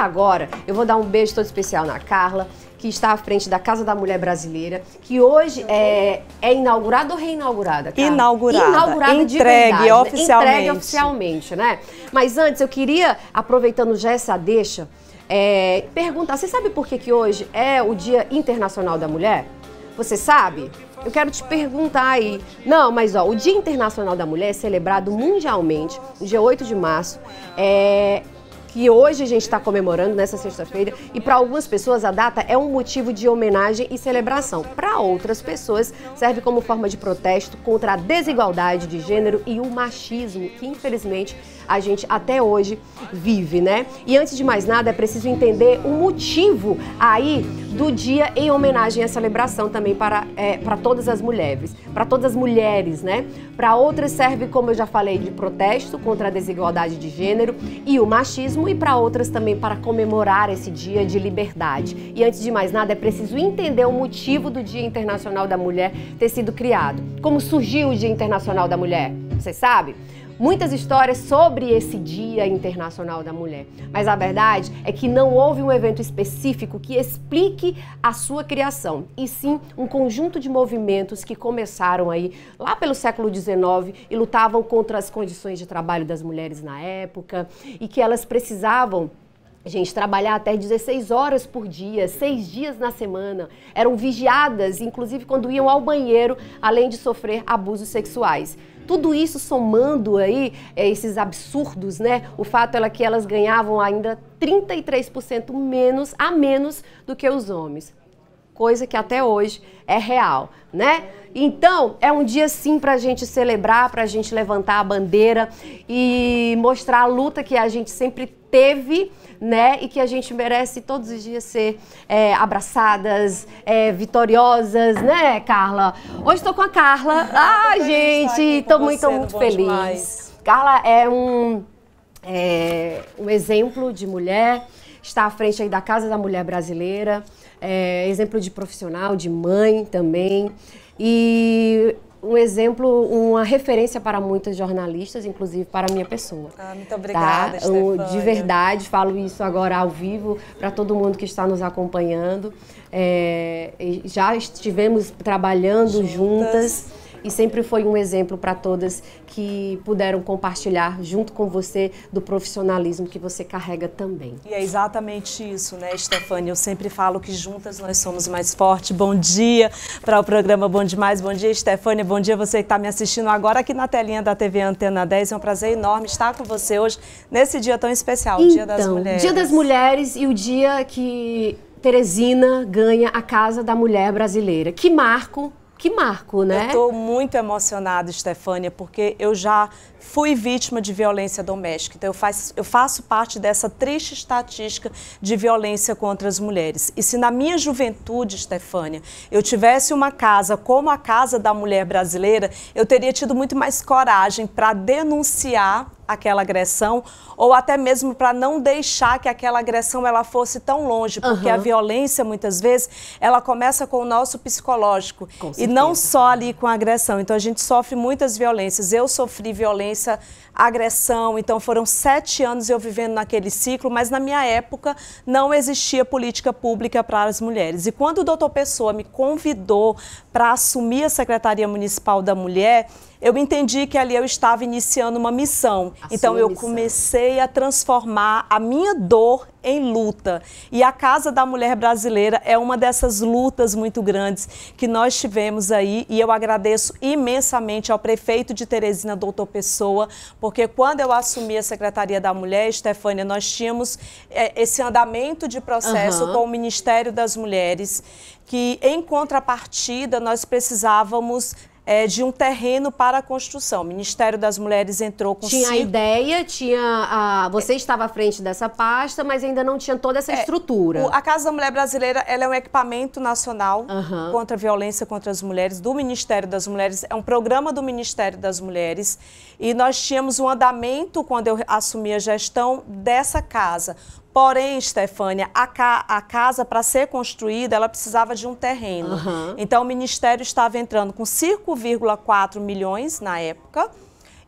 agora eu vou dar um beijo todo especial na Carla, que está à frente da Casa da Mulher Brasileira, que hoje é, é inaugurada ou reinaugurada? Carla? Inaugurada. Inaugurada Entregue né? oficialmente. Entregue oficialmente, né? Mas antes, eu queria, aproveitando já essa deixa, é, perguntar, você sabe por que, que hoje é o Dia Internacional da Mulher? Você sabe? Eu quero te perguntar aí. Não, mas ó, o Dia Internacional da Mulher é celebrado mundialmente, dia 8 de março. É, que hoje a gente está comemorando nessa sexta-feira e para algumas pessoas a data é um motivo de homenagem e celebração. Para outras pessoas serve como forma de protesto contra a desigualdade de gênero e o machismo que infelizmente a gente até hoje vive, né? E antes de mais nada, é preciso entender o motivo aí do dia em homenagem à celebração também para, é, para todas as mulheres, para todas as mulheres, né? Para outras serve, como eu já falei, de protesto contra a desigualdade de gênero e o machismo e para outras também para comemorar esse dia de liberdade. E antes de mais nada, é preciso entender o motivo do Dia Internacional da Mulher ter sido criado. Como surgiu o Dia Internacional da Mulher? Você sabe? muitas histórias sobre esse Dia Internacional da Mulher. Mas a verdade é que não houve um evento específico que explique a sua criação, e sim um conjunto de movimentos que começaram aí lá pelo século XIX e lutavam contra as condições de trabalho das mulheres na época e que elas precisavam gente, trabalhar até 16 horas por dia, seis dias na semana. Eram vigiadas, inclusive quando iam ao banheiro, além de sofrer abusos sexuais. Tudo isso somando aí é, esses absurdos, né? O fato é que elas ganhavam ainda 33% menos a menos do que os homens coisa que até hoje é real, né? Então, é um dia sim para a gente celebrar, para a gente levantar a bandeira e mostrar a luta que a gente sempre teve, né? E que a gente merece todos os dias ser é, abraçadas, é, vitoriosas, né, Carla? Hoje estou com a Carla. Ah, gente, estou tá então, tá muito, muito feliz. Carla é um, é um exemplo de mulher, está à frente aí da Casa da Mulher Brasileira é, exemplo de profissional, de mãe também. E um exemplo, uma referência para muitos jornalistas, inclusive para a minha pessoa. Ah, muito obrigada, tá? de verdade, falo isso agora ao vivo para todo mundo que está nos acompanhando. É, já estivemos trabalhando juntas, juntas e sempre foi um exemplo para todas que puderam compartilhar junto com você do profissionalismo que você carrega também. E é exatamente isso, né, Stefania? Eu sempre falo que juntas nós somos mais fortes. Bom dia para o programa Bom Demais. Bom dia, Stefania. Bom dia você que está me assistindo agora aqui na telinha da TV Antena 10. É um prazer enorme estar com você hoje nesse dia tão especial, então, Dia das Mulheres. Dia das Mulheres e o dia que Teresina ganha a Casa da Mulher Brasileira. Que marco que marco, né? Eu estou muito emocionada, Stefânia, porque eu já fui vítima de violência doméstica. Então, eu, eu faço parte dessa triste estatística de violência contra as mulheres. E se na minha juventude, Stefânia, eu tivesse uma casa como a Casa da Mulher Brasileira, eu teria tido muito mais coragem para denunciar aquela agressão ou até mesmo para não deixar que aquela agressão ela fosse tão longe, porque uhum. a violência muitas vezes ela começa com o nosso psicológico e não só ali com a agressão. Então a gente sofre muitas violências. Eu sofri violência agressão. Então foram sete anos eu vivendo naquele ciclo, mas na minha época não existia política pública para as mulheres. E quando o doutor Pessoa me convidou para assumir a Secretaria Municipal da Mulher, eu entendi que ali eu estava iniciando uma missão. A então eu missão. comecei a transformar a minha dor em luta. E a Casa da Mulher Brasileira é uma dessas lutas muito grandes que nós tivemos aí e eu agradeço imensamente ao prefeito de Teresina, doutor Pessoa, porque quando eu assumi a Secretaria da Mulher, Estefânia, nós tínhamos é, esse andamento de processo uhum. com o Ministério das Mulheres que, em contrapartida, nós precisávamos é, de um terreno para a construção. O Ministério das Mulheres entrou com Tinha a ideia, tinha a... você estava à frente dessa pasta, mas ainda não tinha toda essa é, estrutura. a Casa da Mulher Brasileira ela é um equipamento nacional uhum. contra a violência contra as mulheres do Ministério das Mulheres, é um programa do Ministério das Mulheres e nós tínhamos um andamento quando eu assumi a gestão dessa casa. Porém, Stefânia, a, ca a casa para ser construída, ela precisava de um terreno. Uhum. Então, o Ministério estava entrando com 5,4 milhões na época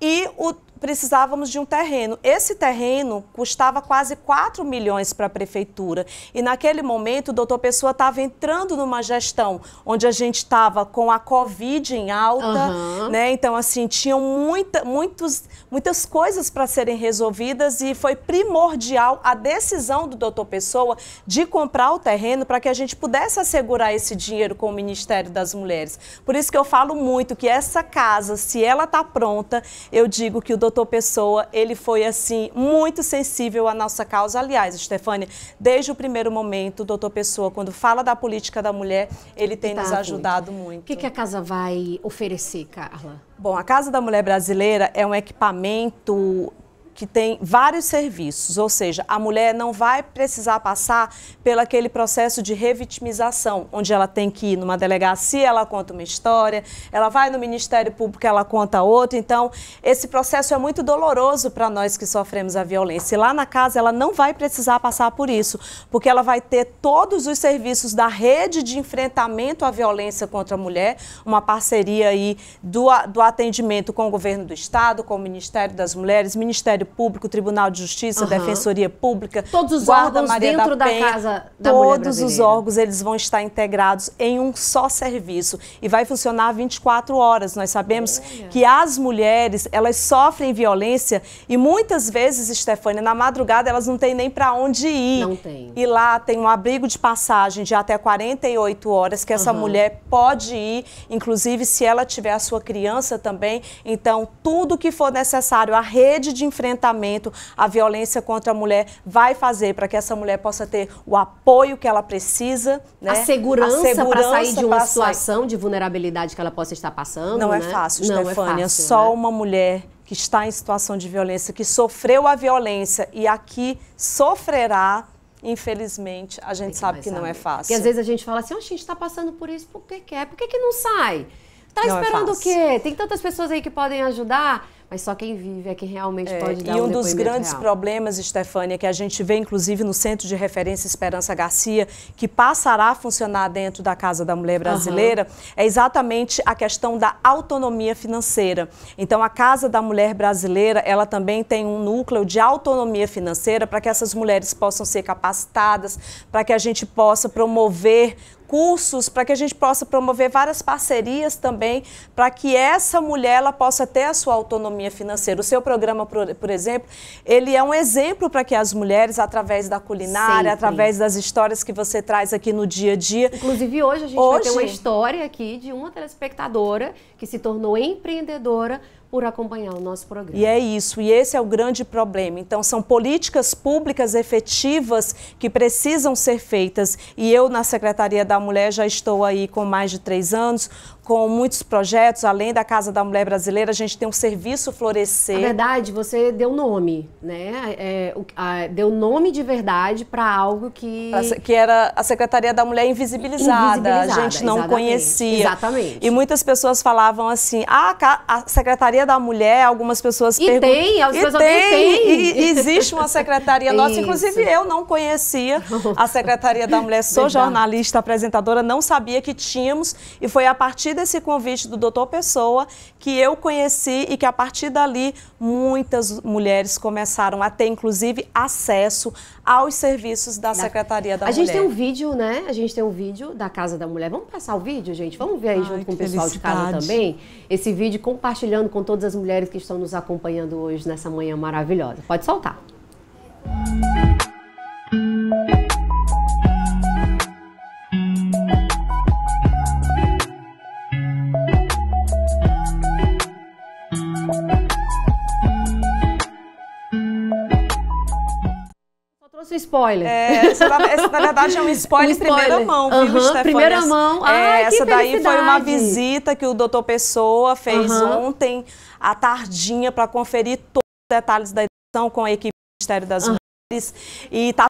e o precisávamos de um terreno. Esse terreno custava quase 4 milhões para a prefeitura. E naquele momento, o doutor Pessoa estava entrando numa gestão onde a gente estava com a Covid em alta, uhum. né? Então, assim, tinham muita, muitos, muitas coisas para serem resolvidas e foi primordial a decisão do doutor Pessoa de comprar o terreno para que a gente pudesse assegurar esse dinheiro com o Ministério das Mulheres. Por isso que eu falo muito que essa casa, se ela está pronta, eu digo que o doutor doutor Pessoa, ele foi, assim, muito sensível à nossa causa. Aliás, Stefania, desde o primeiro momento, o doutor Pessoa, quando fala da política da mulher, ele tem tá, nos ajudado muito. muito. O que, que a casa vai oferecer, Carla? Bom, a Casa da Mulher Brasileira é um equipamento que tem vários serviços, ou seja, a mulher não vai precisar passar pelo aquele processo de revitimização, onde ela tem que ir numa delegacia, ela conta uma história, ela vai no Ministério Público, ela conta outra. Então, esse processo é muito doloroso para nós que sofremos a violência. E lá na casa, ela não vai precisar passar por isso, porque ela vai ter todos os serviços da rede de enfrentamento à violência contra a mulher, uma parceria aí do, do atendimento com o governo do Estado, com o Ministério das Mulheres, Ministério Ministério Público, Tribunal de Justiça, uhum. Defensoria Pública, todos os Guarda órgãos Maria dentro da, Penha, da casa da todos os órgãos eles vão estar integrados em um só serviço e vai funcionar 24 horas. Nós sabemos Olha. que as mulheres elas sofrem violência e muitas vezes, Stefania, na madrugada elas não têm nem para onde ir. Não tem. E lá tem um abrigo de passagem de até 48 horas que essa uhum. mulher pode ir, inclusive se ela tiver a sua criança também. Então tudo que for necessário, a rede de enfrentamento enfrentamento à violência contra a mulher vai fazer para que essa mulher possa ter o apoio que ela precisa, né? A segurança, segurança para sair de uma situação sair. de vulnerabilidade que ela possa estar passando. Não é né? é fácil, Não Stefânia. É fácil, Só né? uma mulher que está em situação de violência, que sofreu a violência e aqui sofrerá, infelizmente, a gente que sabe que não é fácil. Porque às vezes a gente fala assim, oh, a gente está passando por isso, por que quer? É? Por que, que não sai? Tá é esperando é o quê? Tem tantas pessoas aí que podem ajudar mas só quem vive é quem realmente é, pode dar E um, um dos grandes real. problemas, Estefânia, que a gente vê inclusive no Centro de Referência Esperança Garcia, que passará a funcionar dentro da Casa da Mulher Brasileira, uhum. é exatamente a questão da autonomia financeira. Então, a Casa da Mulher Brasileira, ela também tem um núcleo de autonomia financeira para que essas mulheres possam ser capacitadas, para que a gente possa promover cursos para que a gente possa promover várias parcerias também para que essa mulher ela possa ter a sua autonomia financeira. O seu programa, por, por exemplo, ele é um exemplo para que as mulheres, através da culinária, Sempre. através das histórias que você traz aqui no dia a dia. Inclusive hoje a gente hoje... vai ter uma história aqui de uma telespectadora que se tornou empreendedora por acompanhar o nosso programa. E é isso, e esse é o grande problema. Então, são políticas públicas efetivas que precisam ser feitas. E eu, na Secretaria da da mulher já estou aí com mais de três anos com muitos projetos, além da Casa da Mulher Brasileira, a gente tem um serviço florescer. Na verdade, você deu nome, né? É, a, deu nome de verdade para algo que. Que era a Secretaria da Mulher invisibilizada. invisibilizada a gente não exatamente. conhecia. Exatamente. E muitas pessoas falavam assim: ah, a Secretaria da Mulher, algumas pessoas perguntam. E tem, as pessoas tem, tem. E, existe uma secretaria nossa, inclusive eu não conhecia a Secretaria da Mulher, sou verdade. jornalista, apresentadora, não sabia que tínhamos, e foi a partir desse convite do doutor Pessoa que eu conheci e que a partir dali muitas mulheres começaram a ter, inclusive, acesso aos serviços da Secretaria da a Mulher. A gente tem um vídeo, né? A gente tem um vídeo da Casa da Mulher. Vamos passar o vídeo, gente? Vamos ver aí Ai, junto com o pessoal felicidade. de casa também. Esse vídeo compartilhando com todas as mulheres que estão nos acompanhando hoje nessa manhã maravilhosa. Pode soltar. Música nosso é spoiler. É, essa, na verdade é um spoiler, um spoiler. primeira mão, viu, Stefania? Primeira mão. É, Ai, é, essa daí foi uma visita que o doutor Pessoa fez ontem à tardinha para conferir todos os detalhes da edição com a equipe do Ministério das Mulheres. E está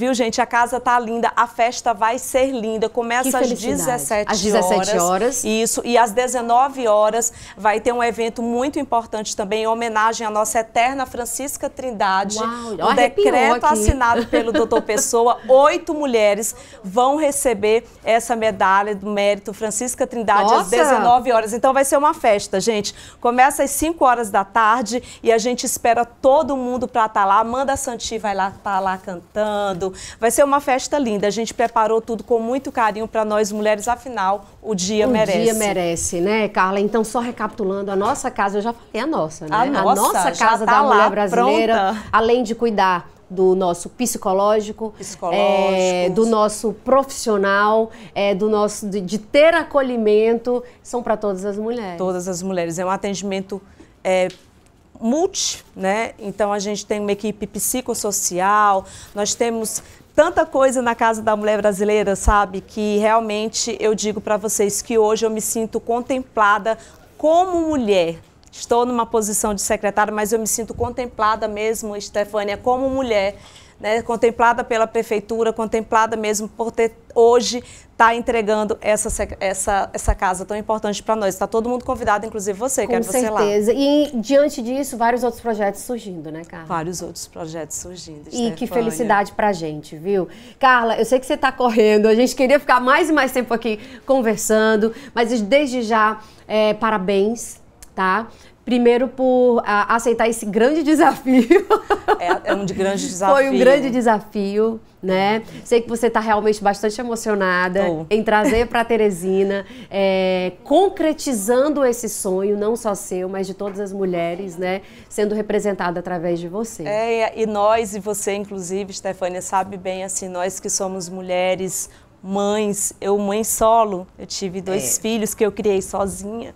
Viu, gente? A casa tá linda, a festa vai ser linda. Começa às 17 às 17 horas, horas. Isso, e às 19 horas vai ter um evento muito importante também em homenagem à nossa eterna Francisca Trindade. Uau, um decreto aqui. assinado pelo doutor Pessoa, oito mulheres vão receber essa medalha do mérito Francisca Trindade nossa. às 19 horas. Então vai ser uma festa, gente. Começa às 5 horas da tarde e a gente espera todo mundo para estar tá lá. Amanda Santi vai lá estar tá lá cantando sábado. Vai ser uma festa linda. A gente preparou tudo com muito carinho para nós mulheres, afinal, o dia o merece. O dia merece, né, Carla? Então, só recapitulando, a nossa casa, eu já falei a nossa, né? A, a nossa, casa tá da mulher brasileira, pronta. além de cuidar do nosso psicológico, é, do nosso profissional, é, do nosso de, de ter acolhimento, são para todas as mulheres. Todas as mulheres. É um atendimento é, multi, né? Então a gente tem uma equipe psicossocial, nós temos tanta coisa na Casa da Mulher Brasileira, sabe? Que realmente eu digo para vocês que hoje eu me sinto contemplada como mulher. Estou numa posição de secretária, mas eu me sinto contemplada mesmo, Estefânia, como mulher né, contemplada pela prefeitura, contemplada mesmo por ter hoje está entregando essa, essa, essa casa tão importante para nós. Está todo mundo convidado, inclusive você, Com quero certeza. você lá. Com certeza. E diante disso, vários outros projetos surgindo, né, Carla? Vários outros projetos surgindo. Estefânia. E que felicidade para a gente, viu? Carla, eu sei que você está correndo, a gente queria ficar mais e mais tempo aqui conversando, mas desde já, é, parabéns, tá? Primeiro por a, ah, aceitar esse grande desafio. É, é um de grande desafio. Foi um grande desafio, né? Sei que você está realmente bastante emocionada em trazer para Teresina, é, concretizando esse sonho, não só seu, mas de todas as mulheres, né? Sendo representada através de você. É, e nós e você, inclusive, Stefania, sabe bem assim, nós que somos mulheres, mães, eu mãe solo, eu tive dois é. filhos que eu criei sozinha.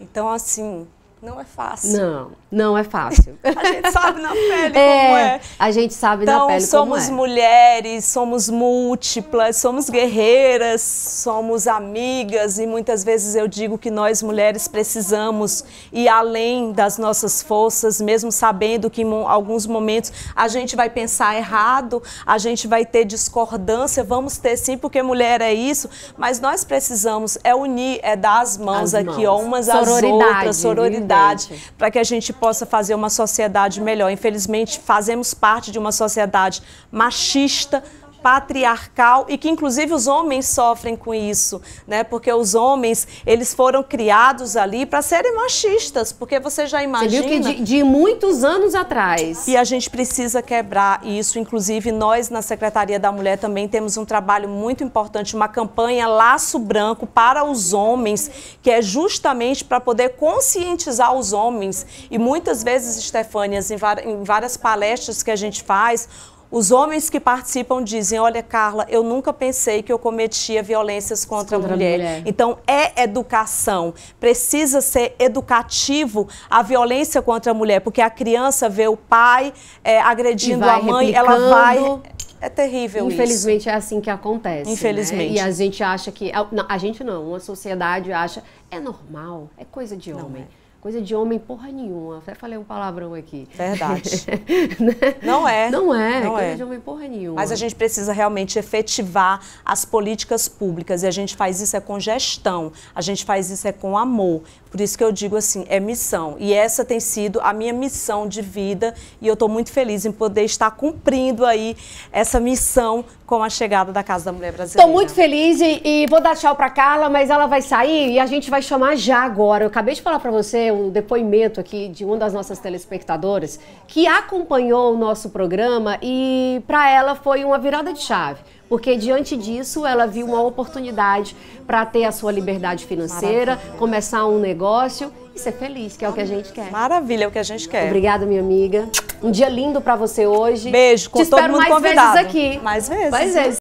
Então, assim, não é fácil. Não, não é fácil. a gente sabe na pele é, como é. A gente sabe então, na pele como é. somos mulheres, somos múltiplas, somos guerreiras, somos amigas e muitas vezes eu digo que nós mulheres precisamos ir além das nossas forças, mesmo sabendo que em alguns momentos a gente vai pensar errado, a gente vai ter discordância, vamos ter sim, porque mulher é isso, mas nós precisamos é unir, é dar as mãos as aqui, mãos. ó, umas às outras, sororidade sociedade, para que a gente possa fazer uma sociedade melhor. Infelizmente, fazemos parte de uma sociedade machista, patriarcal e que inclusive os homens sofrem com isso, né? Porque os homens, eles foram criados ali para serem machistas, porque você já imagina... Você viu que de, de muitos anos atrás. E a gente precisa quebrar isso, inclusive nós na Secretaria da Mulher também temos um trabalho muito importante, uma campanha Laço Branco para os homens, que é justamente para poder conscientizar os homens. E muitas vezes, Estefânias, em várias palestras que a gente faz, os homens que participam dizem: Olha, Carla, eu nunca pensei que eu cometia violências contra, contra a, mulher. a, mulher. Então, é educação. Precisa ser educativo a violência contra a mulher, porque a criança vê o pai é, agredindo a mãe, replicando. ela vai. É terrível Infelizmente isso. é assim que acontece. Né? Infelizmente. Né? E a gente acha que. É, não, a gente não, a sociedade acha. É normal, é coisa de homem. Não, é. Coisa de homem porra nenhuma. Até falei um palavrão aqui. Verdade. né? Não é. Não é, não coisa é. de homem porra nenhuma. Mas a gente precisa realmente efetivar as políticas públicas e a gente faz isso é com gestão, a gente faz isso é com amor. Por isso que eu digo assim, é missão. E essa tem sido a minha missão de vida e eu estou muito feliz em poder estar cumprindo aí essa missão com a chegada da Casa da Mulher Brasileira. Estou muito feliz e, e vou dar tchau para Carla, mas ela vai sair e a gente vai chamar já agora. Eu acabei de falar para você um depoimento aqui de uma das nossas telespectadoras que acompanhou o nosso programa e para ela foi uma virada de chave porque diante disso ela viu uma oportunidade para ter a sua liberdade financeira, Maravilha. começar um negócio e ser feliz, que é o que a gente quer. Maravilha, é o que a gente quer. Obrigada, minha amiga. Um dia lindo para você hoje. Beijo, com Te todo espero mais vezes aqui. Mais vezes. Mais vezes.